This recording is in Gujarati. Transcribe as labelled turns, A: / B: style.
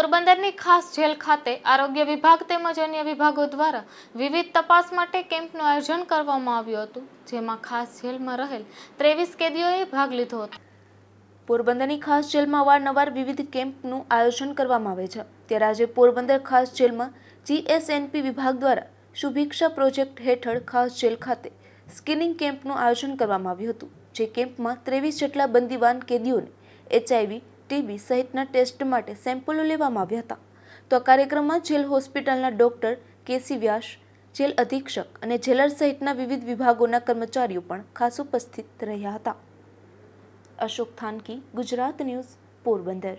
A: પોરબંદરની ખાસ જેલ ખાતે આરોગ્ય વિભાગ તેમજ અન્ય વિભાગો દ્વારા વિવિધ તપાસ માટે કેમ્પનું આયોજન કરવામાં આવ્યું હતું જેમાં ખાસ જેલમાં રહેલ ત્રેવીસ કેદીઓએ
B: ભાગ લીધો હતો પોરબંદરની ખાસ જેલમાં અવારનવાર વિવિધ કેમ્પનું આયોજન કરવામાં આવે છે ત્યારે આજે પોરબંદર ખાસ જેલમાં જીએસએનપી વિભાગ દ્વારા શુભિક્ષા પ્રોજેક્ટ હેઠળ ખાસ જેલ ખાતે સ્કિનિંગ કેમ્પનું આયોજન કરવામાં આવ્યું હતું જે કેમ્પમાં ત્રેવીસ જેટલા બંદીવાન કેદીઓને એચઆઈવી ટીબી સહિતના ટેસ્ટ માટે સેમ્પલો લેવામાં આવ્યા હતા તો આ કાર્યક્રમમાં જેલ હોસ્પિટલના ડોક્ટર કેસી વ્યાસ જેલ અધિક્ષક અને જેલર સહિતના વિવિધ વિભાગોના કર્મચારીઓ પણ ખાસ ઉપસ્થિત રહ્યા હતા અશોક થાનકી ગુજરાત ન્યૂઝ પોરબંદર